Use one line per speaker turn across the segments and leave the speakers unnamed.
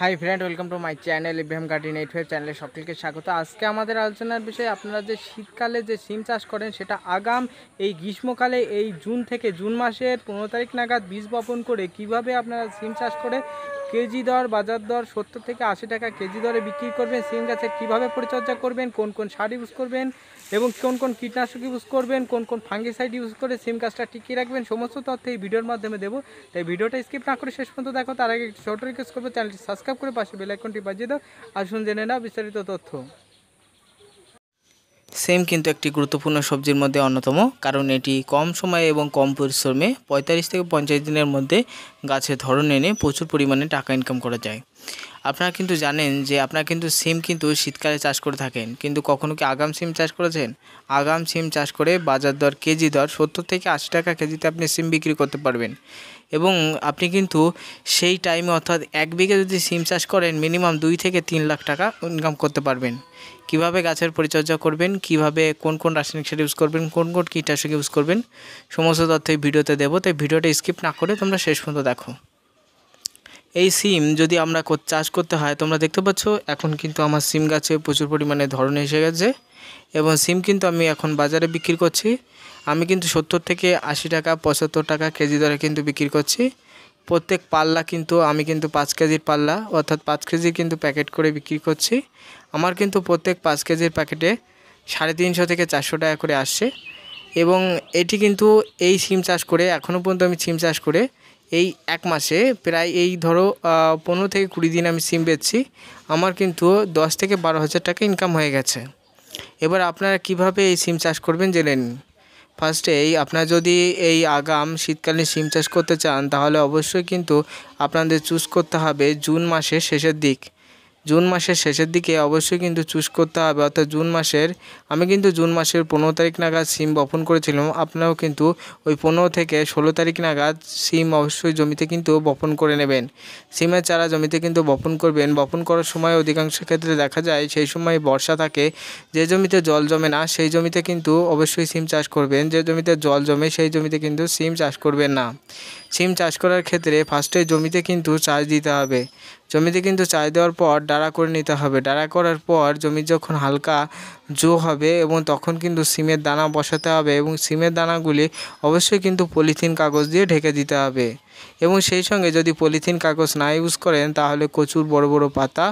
high friend welcome to my channel Ibrahim garden eight five চ্যানেলে সকলকে স্বাগত আজকে আমাদের আলোচনার বিষয়ে আপনারা যে শীতকালে যে সিম চাষ করেন সেটা আগাম এই গ্রীষ্মকালে এই জুন থেকে জুন মাসের পনেরো তারিখ নাগাদ বীজ বপন করে কিভাবে আপনারা সিম চাষ করে কেজি দর বাজার দর সত্তর থেকে আশি টাকা কেজি দরে বিক্রি করবেন সিম গাছের কীভাবে পরিচর্যা করবেন কোন কোন সার ইউজ করবেন এবং কোন কোন কীটনাশক ইউজ করবেন কোন কোন ফাঙ্গিসাইড ইউজ করে সিম গাছটা টিকিয়ে রাখবেন সমস্ত তথ্য এই ভিডিওর মাধ্যমে দেবো তাই ভিডিওটা স্কিপ না করে শেষ পর্যন্ত দেখো তার আগে একটি ছোট রিকোয়েস্ট করবো চ্যানেলটি সাবস্ক্রাইব করে পাশে বেলাইকনটি বাজিয়ে দাও আসুন জেনে নাও বিস্তারিত তথ্য সেম কিন্তু একটি গুরুত্বপূর্ণ সবজির মধ্যে অন্যতম কারণ এটি কম সময়ে এবং কম পরিশ্রমে পঁয়তাল্লিশ থেকে পঞ্চাশ দিনের মধ্যে গাছে ধরন এনে প্রচুর পরিমাণে টাকা ইনকাম করা যায় আপনারা কিন্তু জানেন যে আপনারা কিন্তু সিম কিন্তু শীতকালে চাষ করে থাকেন কিন্তু কখনো কি আগাম সিম চাষ করেছেন আগাম সিম চাষ করে বাজার দর কেজি দর সত্তর থেকে আশি টাকা কেজিতে আপনি সিম বিক্রি করতে পারবেন এবং আপনি কিন্তু সেই টাইমে অর্থাৎ এক বিঘে যদি সিম চাষ করেন মিনিমাম দুই থেকে তিন লাখ টাকা ইনকাম করতে পারবেন কিভাবে গাছের পরিচর্যা করবেন কিভাবে কোন কোন রাসায়নিক সার ইউজ করবেন কোন কোন কীটনাশক ইউজ করবেন সমস্ত তথ্য এই ভিডিওতে দেবো তাই ভিডিওটা স্কিপ না করে তোমরা শেষ পর্যন্ত দেখো এই সিম যদি আমরা চাষ করতে হয় তোমরা দেখতে পাচ্ছ এখন কিন্তু আমার সিম গাছে প্রচুর পরিমাণে ধরন এসে গেছে এবং সিম কিন্তু আমি এখন বাজারে বিক্রি করছি আমি কিন্তু সত্তর থেকে আশি টাকা পঁচাত্তর টাকা কেজি দরে কিন্তু বিক্রি করছি প্রত্যেক পাল্লা কিন্তু আমি কিন্তু পাঁচ কেজির পাল্লা অর্থাৎ পাঁচ কেজি কিন্তু প্যাকেট করে বিক্রি করছি আমার কিন্তু প্রত্যেক পাঁচ কেজির প্যাকেটে সাড়ে তিনশো থেকে চারশো টাকা করে আসছে এবং এটি কিন্তু এই সিম চাষ করে এখনও পর্যন্ত আমি সিম চাষ করে এই এক মাসে প্রায় এই ধরো পনেরো থেকে কুড়ি দিন আমি সিম বেচছি আমার কিন্তু দশ থেকে বারো হাজার টাকা ইনকাম হয়ে গেছে এবার আপনারা কিভাবে এই সিম চাষ করবেন জেনে নিন ফার্স্টেই আপনারা যদি এই আগাম শীতকালীন সিম চাষ করতে চান তাহলে অবশ্যই কিন্তু আপনাদের চুজ করতে হবে জুন মাসের শেষের দিক জুন মাসের শেষের দিকে অবশ্যই কিন্তু চুজ করতে হবে অর্থাৎ জুন মাসের আমি কিন্তু জুন মাসের পনেরো তারিখ নাগাদ সিম বপন করেছিলাম আপনারাও কিন্তু ওই পনেরো থেকে ষোলো তারিখ নাগাদ সিম অবশ্যই জমিতে কিন্তু বপন করে নেবেন সিমের চারা জমিতে কিন্তু বপন করবেন বপন করার সময় অধিকাংশ ক্ষেত্রে দেখা যায় সেই সময় বর্ষা থাকে যে জমিতে জল জমে না সেই জমিতে কিন্তু অবশ্যই সিম চাষ করবেন যে জমিতে জল জমে সেই জমিতে কিন্তু সিম চাষ করবেন না সিম চাষ করার ক্ষেত্রে ফার্স্টে জমিতে কিন্তু চাষ দিতে হবে জমিতে কিন্তু চাই দেওয়ার পর ডাড়া করে নিতে হবে ডাড়া করার পর জমি যখন হালকা জো হবে এবং তখন কিন্তু সিমের দানা বসাতে হবে এবং সিমের দানাগুলি অবশ্যই কিন্তু পলিথিন কাগজ দিয়ে ঢেকে দিতে হবে এবং সেই সঙ্গে যদি পলিথিন কাগজ না ইউজ করেন তাহলে কচুর বড় বড় পাতা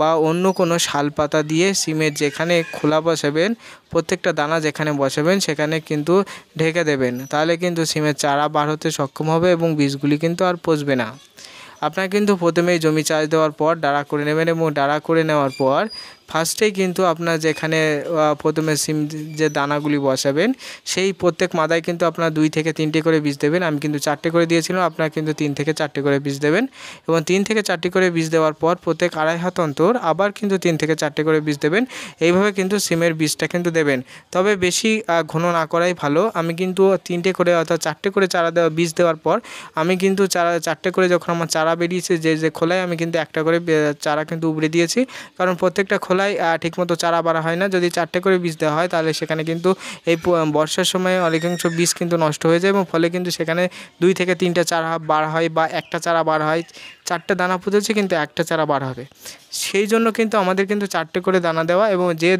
বা অন্য কোনো শাল পাতা দিয়ে সিমের যেখানে খোলা বসাবেন প্রত্যেকটা দানা যেখানে বসাবেন সেখানে কিন্তু ঢেকে দেবেন তাহলে কিন্তু সিমের চারা বার হতে সক্ষম হবে এবং বীজগুলি কিন্তু আর পচবে না আপনারা কিন্তু প্রথমেই জমি চাষ দেওয়ার পর ডাড়া করে নেবেন এবং ডাড়া করে নেওয়ার পর ফার্স্টেই কিন্তু আপনার যেখানে প্রথমে সিম যে দানাগুলি বসাবেন সেই প্রত্যেক মাদায় কিন্তু আপনার দুই থেকে তিনটে করে বীজ দেবেন আমি কিন্তু চারটে করে দিয়েছিলাম আপনার কিন্তু তিন থেকে চারটে করে বীজ দেবেন এবং তিন থেকে চারটি করে বীজ দেওয়ার পর প্রত্যেক আড়াই হাত অন্তর আবার কিন্তু তিন থেকে চারটে করে বীজ দেবেন এইভাবে কিন্তু সিমের বীজটা কিন্তু দেবেন তবে বেশি ঘন না করাই ভালো আমি কিন্তু তিনটে করে অর্থাৎ চারটে করে চারা দেওয়া বীজ দেওয়ার পর আমি কিন্তু চারা চারটে করে যখন আমার চারা বেরিয়েছে যে যে খোলায় আমি কিন্তু একটা করে চারা কিন্তু উবড়ে দিয়েছি কারণ প্রত্যেকটা খোলা গাছগুলাই ঠিকমতো চারা বাড়া হয় না যদি চারটে করে বীজ দেওয়া হয় তাহলে সেখানে কিন্তু এই বর্ষার সময় অনেকাংশ বীজ কিন্তু নষ্ট হয়ে যায় এবং ফলে কিন্তু সেখানে দুই থেকে তিনটা চারা বার হয় বা একটা চারা বার হয় চারটে দানা পুঁতেছে কিন্তু একটা চারা বার হবে সেই জন্য কিন্তু আমাদের কিন্তু চারটে করে দানা দেওয়া এবং যে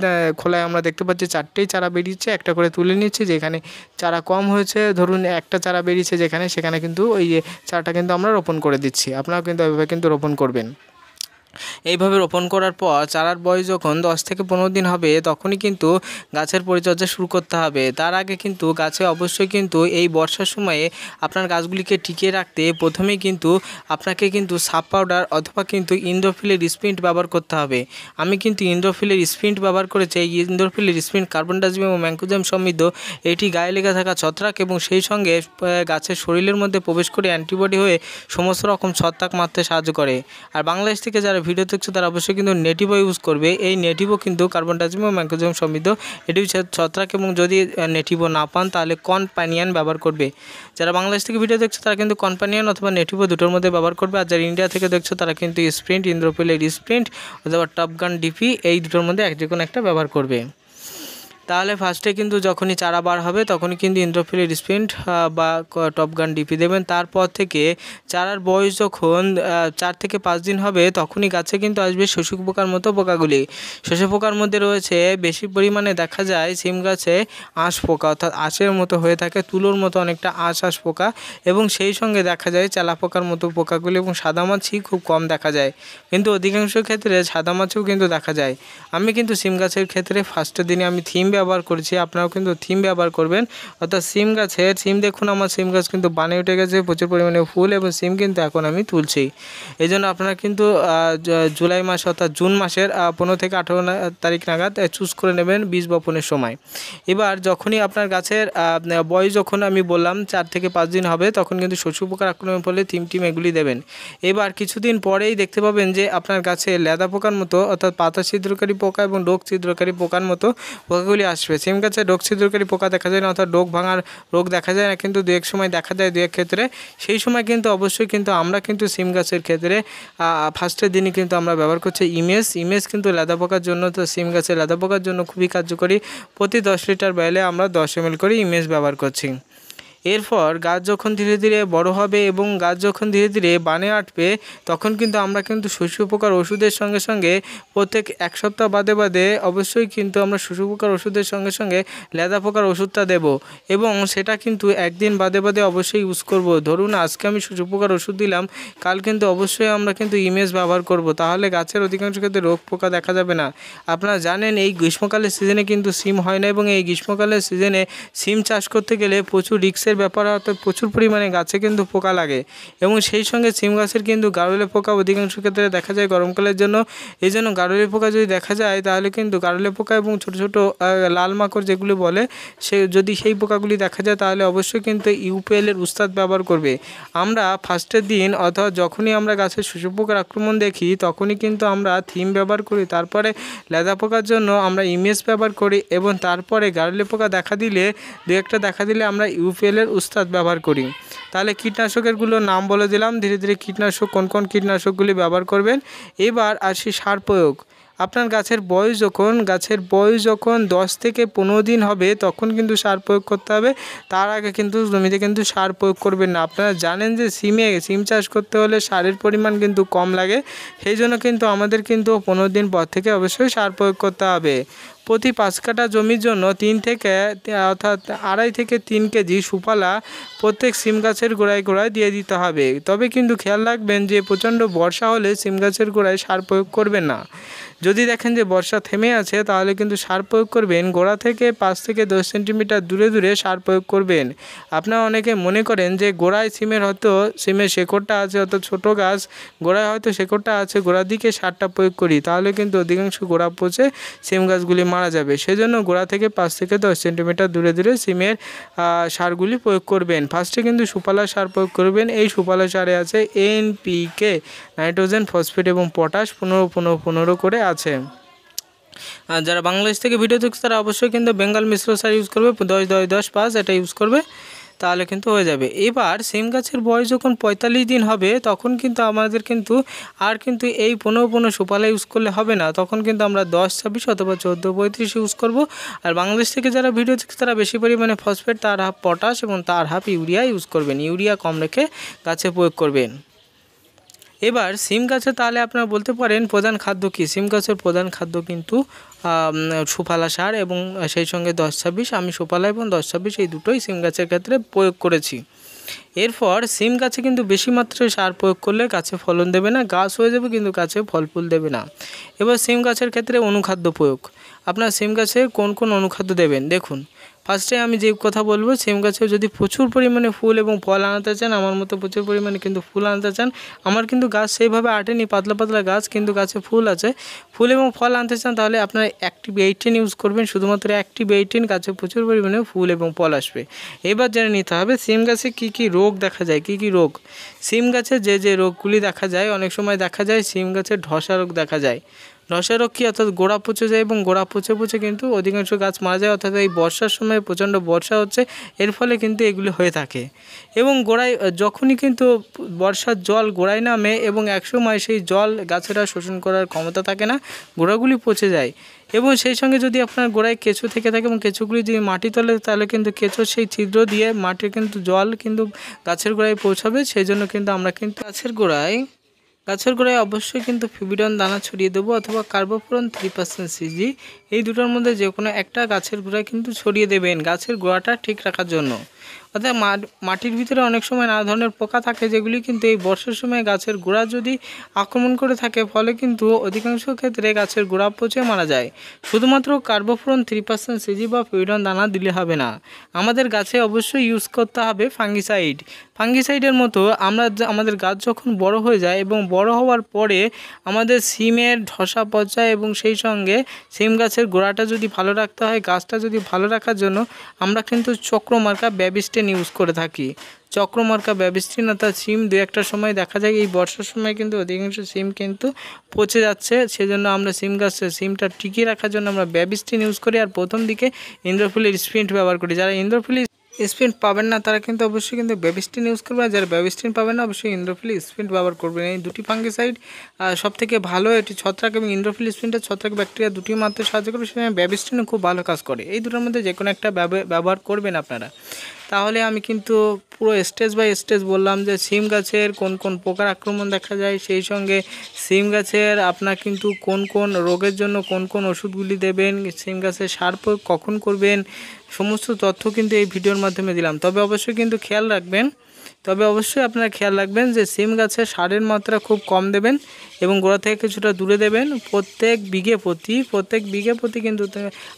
খোলায় আমরা দেখতে পাচ্ছি চারটেই চারা বেরিয়েছে একটা করে তুলে নিচ্ছি যেখানে চারা কম হয়েছে ধরুন একটা চারা বেরিয়েছে যেখানে সেখানে কিন্তু ওই চারাটা কিন্তু আমরা রোপণ করে দিচ্ছি আপনারা কিন্তু এভাবে কিন্তু রোপণ করবেন এইভাবে রোপণ করার পর চারার বয়স যখন দশ থেকে পনেরো দিন হবে তখনই কিন্তু গাছের পরিচর্যা শুরু করতে হবে তার আগে কিন্তু গাছে অবশ্যই কিন্তু এই বর্ষার সময়ে আপনার গাছগুলিকে টিকিয়ে রাখতে প্রথমেই কিন্তু আপনাকে কিন্তু সাপ পাউডার অথবা কিন্তু ইন্দ্রফিলের স্প্রিন্ট ব্যবহার করতে হবে আমি কিন্তু ইন্দ্রফিলের স্প্রিন্ট ব্যবহার করেছি এই ইন্দ্রফিলের স্প্রিন্ট কার্বন ডাইজিম এবং ম্যাঙ্কোজাম সমৃদ্ধ এটি গায়ে লেগে থাকা ছত্রাক এবং সেই সঙ্গে গাছের শরীরের মধ্যে প্রবেশ করে অ্যান্টিবডি হয়ে সমস্ত রকম ছত্রাক মারতে সাহায্য করে আর বাংলাদেশ থেকে যারা ভিডিও ভিডিও দেখছো তারা অবশ্যই কিন্তু নেটিভও ইউজ করবে এই নেটিভও কিন্তু কার্বন ডাইঅক্সাইড এবং ম্যাগনেসিয়াম সমৃদ্ধ এটি ছত্রাক এবং যদি নেটিভও না পান তাহলে কনপানিয়ান ব্যবহার করবে যারা বাংলাদেশ থেকে ভিডিও দেখছো তারা কিন্তু কনপানিয়ান অথবা নেটিভও দুটোর মধ্যে ব্যবহার করবে আর যারা ইন্ডিয়া থেকে দেখছো তারা কিন্তু স্প্রিন্ট ইন্দ্রপেলের স্প্রিন্ট অথবা টপগান ডিপি এই দুটোর মধ্যে এক যে কোনো একটা ব্যবহার করবে তাহলে ফার্স্টে কিন্তু যখনই চারা বার হবে তখনই কিন্তু ইন্দ্রফিলের স্প্রিন্ট বা টপগান ডিপি দেবেন তারপর থেকে চারার বয়স যখন চার থেকে পাঁচ দিন হবে তখনই গাছে কিন্তু আসবে শোষক পোকার মতো পোকাগুলি শোষক পোকার মধ্যে রয়েছে বেশি পরিমাণে দেখা যায় সিম গাছে আঁশ পোকা অর্থাৎ আঁশের মতো হয়ে থাকে তুলোর মতো অনেকটা আঁশ আঁশ পোকা এবং সেই সঙ্গে দেখা যায় চালা পোকার মতো পোকাগুলি এবং সাদা মাছই খুব কম দেখা যায় কিন্তু অধিকাংশ ক্ষেত্রে সাদা মাছও কিন্তু দেখা যায় আমি কিন্তু সিম গাছের ক্ষেত্রে ফার্স্টের দিনে আমি থিম ব্যবহার করছি আপনারাও কিন্তু থিম ব্যবহার করবেন অর্থাৎ সিম গাছের সিম দেখুন আমার সিম গাছ কিন্তু বানে উঠে গেছে প্রচুর পরিমাণে ফুল এবং সিম কিন্তু এখন আমি তুলছি এই জন্য আপনারা কিন্তু জুলাই মাস অর্থাৎ জুন মাসের পনেরো থেকে আঠেরো তারিখ নাগাদ চুজ করে নেবেন বীজ বপনের সময় এবার যখনই আপনার গাছের বয়স যখন আমি বললাম চার থেকে পাঁচ দিন হবে তখন কিন্তু শস্য পোকার আক্রমণের ফলে থিম টিম এগুলি দেবেন এবার কিছুদিন পরেই দেখতে পাবেন যে আপনার গাছে লেদা পোকার মতো অর্থাৎ পাতা ছিদ্রকারী পোকা এবং ডোক ছিদ্রকারী পোকার মতো পোকাগুলি আসবে সিম গাছে রোগ ছিদ্রকারী পোকা দেখা যায় না অর্থাৎ রোগ ভাঙার রোগ দেখা যায় না কিন্তু দু এক সময় দেখা যায় দু এক ক্ষেত্রে সেই সময় কিন্তু অবশ্যই কিন্তু আমরা কিন্তু সিম গাছের ক্ষেত্রে ফার্স্টের দিনই কিন্তু আমরা ব্যবহার করছি ইমেজ ইমেজ কিন্তু লেদা পোকার জন্য তো সিম গাছের লেদা পোকার জন্য খুবই কার্যকরী প্রতি দশ লিটার বাইলে আমরা দশ এম করে ইমেজ ব্যবহার করছি এরপর গাছ যখন ধীরে ধীরে বড় হবে এবং গাছ যখন ধীরে ধীরে বানে আটবে তখন কিন্তু আমরা কিন্তু শস্য পোকার ওষুধের সঙ্গে সঙ্গে প্রত্যেক এক সপ্তাহ বাদে বাদে অবশ্যই কিন্তু আমরা শস্য পোকার ওষুধের সঙ্গে সঙ্গে লেদা পোকার ওষুধটা দেব এবং সেটা কিন্তু একদিন বাদে বাদে অবশ্যই ইউজ করব ধরুন আজকে আমি শস্য ওষুধ দিলাম কাল কিন্তু অবশ্যই আমরা কিন্তু ইমেজ ব্যবহার করব তাহলে গাছের অধিকাংশ ক্ষেত্রে রোগ পোকা দেখা যাবে না আপনারা জানেন এই গ্রীষ্মকালের সিজনে কিন্তু সিম হয় না এবং এই গ্রীষ্মকালের সিজনে সিম চাষ করতে গেলে প্রচুর রিক্সের গাছের ব্যাপারে অর্থাৎ প্রচুর পরিমাণে গাছে কিন্তু পোকা লাগে এবং সেই সঙ্গে সিম গাছের কিন্তু গাড়লে পোকা অধিকাংশ ক্ষেত্রে দেখা যায় গরমকালের জন্য এই জন্য গাড়লে পোকা যদি দেখা যায় তাহলে কিন্তু গাড়লে পোকা এবং ছোট ছোট লাল মাকড় যেগুলো বলে সে যদি সেই পোকাগুলি দেখা যায় তাহলে অবশ্যই কিন্তু ইউপিএলের উস্তাদ ব্যবহার করবে আমরা ফার্স্টের দিন অথবা যখনই আমরা গাছের শোষক পোকার আক্রমণ দেখি তখনই কিন্তু আমরা থিম ব্যবহার করি তারপরে লেদা পোকার জন্য আমরা ইমেজ ব্যবহার করি এবং তারপরে গাড়লে পোকা দেখা দিলে দু একটা দেখা দিলে আমরা ইউপিএল পেন্সিলের উস্তাদ ব্যবহার করি তাহলে কীটনাশকেরগুলোর নাম বলে দিলাম ধীরে ধীরে কীটনাশক কোন কোন কীটনাশকগুলি ব্যবহার করবেন এবার আসি সার প্রয়োগ আপনার গাছের বয়স যখন গাছের বয়স যখন দশ থেকে পনেরো দিন হবে তখন কিন্তু সার প্রয়োগ করতে হবে তার আগে কিন্তু জমিতে কিন্তু সার প্রয়োগ করবেন না আপনারা জানেন যে সিমে সিম চাষ করতে হলে সারের পরিমাণ কিন্তু কম লাগে সেই জন্য কিন্তু আমাদের কিন্তু পনেরো দিন পর থেকে অবশ্যই সার প্রয়োগ করতে হবে প্রতি পাঁচ কাঠা জমির জন্য তিন থেকে অর্থাৎ আড়াই থেকে তিন কেজি সুপালা প্রত্যেক সিম গাছের গোড়ায় গোড়ায় দিয়ে দিতে হবে তবে কিন্তু খেয়াল রাখবেন যে প্রচণ্ড বর্ষা হলে সিম গাছের গোড়ায় সার প্রয়োগ করবেন না যদি দেখেন যে বর্ষা থেমে আছে তাহলে কিন্তু সার প্রয়োগ করবেন গোড়া থেকে পাঁচ থেকে দশ সেন্টিমিটার দূরে দূরে সার প্রয়োগ করবেন আপনারা অনেকে মনে করেন যে গোড়ায় সিমের হয়তো সিমের শেকড়টা আছে অত ছোট গাছ গোড়ায় হয়তো শেকড়টা আছে গোড়ার দিকে সারটা প্রয়োগ করি তাহলে কিন্তু অধিকাংশ গোড়া পচে সিম গাছগুলি মা মারা যাবে সেজন্য গোড়া থেকে পাঁচ থেকে দশ সেন্টিমিটার দূরে দূরে সিমের সারগুলি প্রয়োগ করবেন ফার্স্টে কিন্তু সুপালা সার প্রয়োগ করবেন এই সুপালা সারে আছে এনপিকে নাইট্রোজেন ফসফেট এবং পটাশ পনেরো পনেরো পনেরো করে আছে যারা বাংলাদেশ থেকে ভিডিও দেখছে তারা অবশ্যই কিন্তু বেঙ্গল মিশ্র সার ইউজ করবে দশ দশ দশ পাঁচ এটা ইউজ করবে তাহলে কিন্তু হয়ে যাবে এবার সিম গাছের বয়স যখন পঁয়তাল্লিশ দিন হবে তখন কিন্তু আমাদের কিন্তু আর কিন্তু এই পনেরো পনেরো সুপালা ইউজ করলে হবে না তখন কিন্তু আমরা দশ ছাব্বিশ অথবা চোদ্দো পঁয়ত্রিশ ইউজ করব আর বাংলাদেশ থেকে যারা ভিডিও দেখছে তারা বেশি পরিমাণে ফসফেট তার হাফ পটাশ এবং তার হাফ ইউরিয়া ইউজ করবেন ইউরিয়া কম রেখে গাছে প্রয়োগ করবেন এবার সিম গাছে তাহলে আপনারা বলতে পারেন প্রধান খাদ্য কী সিম গাছের প্রধান খাদ্য কিন্তু সুফালা সার এবং সেই সঙ্গে দশ ছাব্বিশ আমি সুফালা এবং দশ ছাব্বিশ এই দুটোই সিম গাছের ক্ষেত্রে প্রয়োগ করেছি এরপর সিম গাছে কিন্তু বেশি মাত্রায় সার প্রয়োগ করলে গাছে ফলন দেবে না গাছ হয়ে যাবে কিন্তু গাছে ফল ফুল দেবে না এবার সিম গাছের ক্ষেত্রে অনুখাদ্য প্রয়োগ আপনার সিম গাছে কোন কোন অনুখাদ্য দেবেন দেখুন ফার্স্টে আমি যে কথা বলবো সেম গাছেও যদি প্রচুর পরিমাণে ফুল এবং ফল আনাতে চান আমার মতো প্রচুর পরিমাণে কিন্তু ফুল আনতে চান আমার কিন্তু গাছ সেইভাবে আটেনি পাতলা পাতলা গাছ কিন্তু গাছে ফুল আছে ফুল এবং ফল আনতে চান তাহলে আপনারা অ্যাক্টিভ এইটিন ইউজ করবেন শুধুমাত্র অ্যাক্টিভ এইটিন গাছে প্রচুর পরিমাণে ফুল এবং ফল আসবে এবার জেনে নিতে হবে সিম গাছে কি কি রোগ দেখা যায় কি কি রোগ সিম গাছে যে যে রোগগুলি দেখা যায় অনেক সময় দেখা যায় সিম গাছে ধসা রোগ দেখা যায় রসারক্ষী অর্থাৎ গোড়া পচে যায় এবং গোড়া পচে পচে কিন্তু অধিকাংশ গাছ মারা যায় অর্থাৎ এই বর্ষার সময় প্রচণ্ড বর্ষা হচ্ছে এর ফলে কিন্তু এগুলি হয়ে থাকে এবং গোড়ায় যখনই কিন্তু বর্ষার জল গোড়ায় নামে এবং একসময় সেই জল গাছেরা শোষণ করার ক্ষমতা থাকে না গোড়াগুলি পচে যায় এবং সেই সঙ্গে যদি আপনার গোড়ায় কেঁচো থেকে থাকে এবং কেঁচোগুলি যদি মাটি তলে তাহলে কিন্তু কেঁচোর সেই ছিদ্র দিয়ে মাটির কিন্তু জল কিন্তু গাছের গোড়ায় পৌঁছাবে সেই জন্য কিন্তু আমরা কিন্তু গাছের গোড়ায় গাছের গোড়ায় অবশ্যই কিন্তু ফিবিডন দানা ছড়িয়ে দেবো অথবা কার্বোফোরন থ্রি পার্সেন্ট সিজি এই দুটোর মধ্যে যে কোনো একটা গাছের গোড়ায় কিন্তু ছড়িয়ে দেবেন গাছের গোড়াটা ঠিক রাখার জন্য অর্থাৎ মাটির ভিতরে অনেক সময় নানা ধরনের পোকা থাকে যেগুলি কিন্তু এই বর্ষার সময় গাছের গোড়া যদি আক্রমণ করে থাকে ফলে কিন্তু অধিকাংশ ক্ষেত্রে গাছের গোড়া পচে মারা যায় শুধুমাত্র কার্বোফোরন থ্রি পার্সেন্ট সিজি বা ফিউরন দানা দিলে হবে না আমাদের গাছে অবশ্যই ইউজ করতে হবে ফাঙ্গিসাইড ফাঙ্গিসাইডের মতো আমরা আমাদের গাছ যখন বড় হয়ে যায় এবং বড় হওয়ার পরে আমাদের সিমের ধসা পচা এবং সেই সঙ্গে সিম গাছের গোড়াটা যদি ভালো রাখতে হয় গাছটা যদি ভালো রাখার জন্য আমরা কিন্তু চক্রমার্কা ব্যবিস্টে সিস্টেম ইউজ করে থাকি চক্রমার্কা ব্যবস্থীনতা সিম দু একটা সময় দেখা যায় এই বর্ষার সময় কিন্তু অধিকাংশ সিম কিন্তু পচে যাচ্ছে সেজন্য আমরা সিম গাছ সিমটা টিকিয়ে রাখার জন্য আমরা ব্যবিস্টিন ইউজ করি আর প্রথম দিকে ইন্দ্রফুলের স্প্রিন্ট ব্যবহার করি যারা ইন্দ্রফুলি স্প্রিন্ট পাবেন না তারা কিন্তু অবশ্যই কিন্তু ব্যবিস্টিন ইউজ না যারা ব্যবিস্টিন পাবেন না অবশ্যই ইন্দ্রোফিল স্প্রিন্ট ব্যবহার করবেন এই দুটি ফাঙ্গিসাইড সব থেকে ভালো এটি ছত্রাক এবং ইন্দ্রোফিল স্পিনটা ছত্রাক ব্যাকটেরিয়া দুটি মাত্র সাহায্য করবে সেখানে ব্যবিস্টিনও খুব ভালো কাজ করে এই দুটোর মধ্যে যে কোনো একটা ব্যবহার করবেন আপনারা তাহলে আমি কিন্তু পুরো স্টেজ বাই স্টেজ বললাম যে সিম গাছের কোন কোন পোকার আক্রমণ দেখা যায় সেই সঙ্গে সিম গাছের আপনার কিন্তু কোন কোন রোগের জন্য কোন কোন ওষুধগুলি দেবেন সিম গাছের সার প্রয়োগ কখন করবেন সমস্ত তথ্য কিন্তু এই ভিডিওর মাধ্যমে দিলাম তবে অবশ্যই কিন্তু খেয়াল রাখবেন তবে অবশ্যই আপনারা খেয়াল রাখবেন যে সিম গাছে সারের মাত্রা খুব কম দেবেন এবং গোড়া থেকে কিছুটা দূরে দেবেন প্রত্যেক বিঘে প্রতি প্রত্যেক বিঘে প্রতি কিন্তু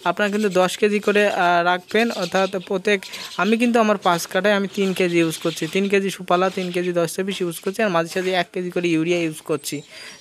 আপনারা কিন্তু দশ কেজি করে রাখবেন অর্থাৎ প্রত্যেক আমি কিন্তু আমার পাঁচ কাটায় আমি তিন কেজি ইউজ করছি তিন কেজি সুপালা তিন কেজি দশ চাপিস ইউজ করছি আর মাঝে সাঝে এক কেজি করে ইউরিয়া ইউজ করছি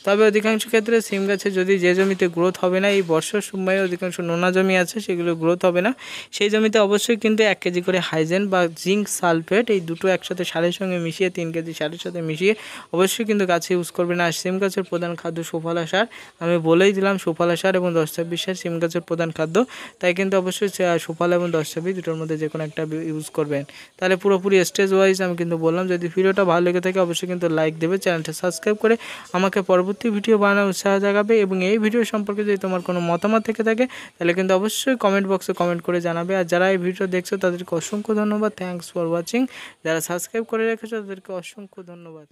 তবে অধিকাংশ ক্ষেত্রে সিম গাছে যদি যে জমিতে গ্রোথ হবে না এই বর্ষার সময়ে অধিকাংশ নোনা জমি আছে সেগুলো গ্রোথ হবে না সেই জমিতে অবশ্যই কিন্তু এক কেজি করে হাইজেন বা জিঙ্ক সালফেট এই দুটো একসাথে সারের বালির সঙ্গে মিশিয়ে তিন কেজি সারের সাথে মিশিয়ে অবশ্যই কিন্তু গাছে ইউজ করবেন আর সিম গাছের প্রধান খাদ্য সুফলা সার আমি বলেই দিলাম সুফলা সার এবং দশ ছাব্বিশ সার সিম গাছের প্রধান খাদ্য তাই কিন্তু অবশ্যই সুফলা এবং দশ ছাব্বিশ দুটোর মধ্যে যে কোনো একটা ইউজ করবেন তাহলে পুরোপুরি স্টেজ ওয়াইজ আমি কিন্তু বললাম যদি ভিডিওটা ভালো লেগে থাকে অবশ্যই কিন্তু লাইক দেবে চ্যানেলটা সাবস্ক্রাইব করে আমাকে পরবর্তী ভিডিও বানানোর উৎসাহ জাগাবে এবং এই ভিডিও সম্পর্কে যদি তোমার কোনো মতামত থেকে থাকে তাহলে কিন্তু অবশ্যই কমেন্ট বক্সে কমেন্ট করে জানাবে আর যারা এই ভিডিও দেখছো তাদেরকে অসংখ্য ধন্যবাদ থ্যাংকস ফর ওয়াচিং যারা সাবস্ক্রাইব করে করে রেখেছো তাদেরকে অসংখ্য ধন্যবাদ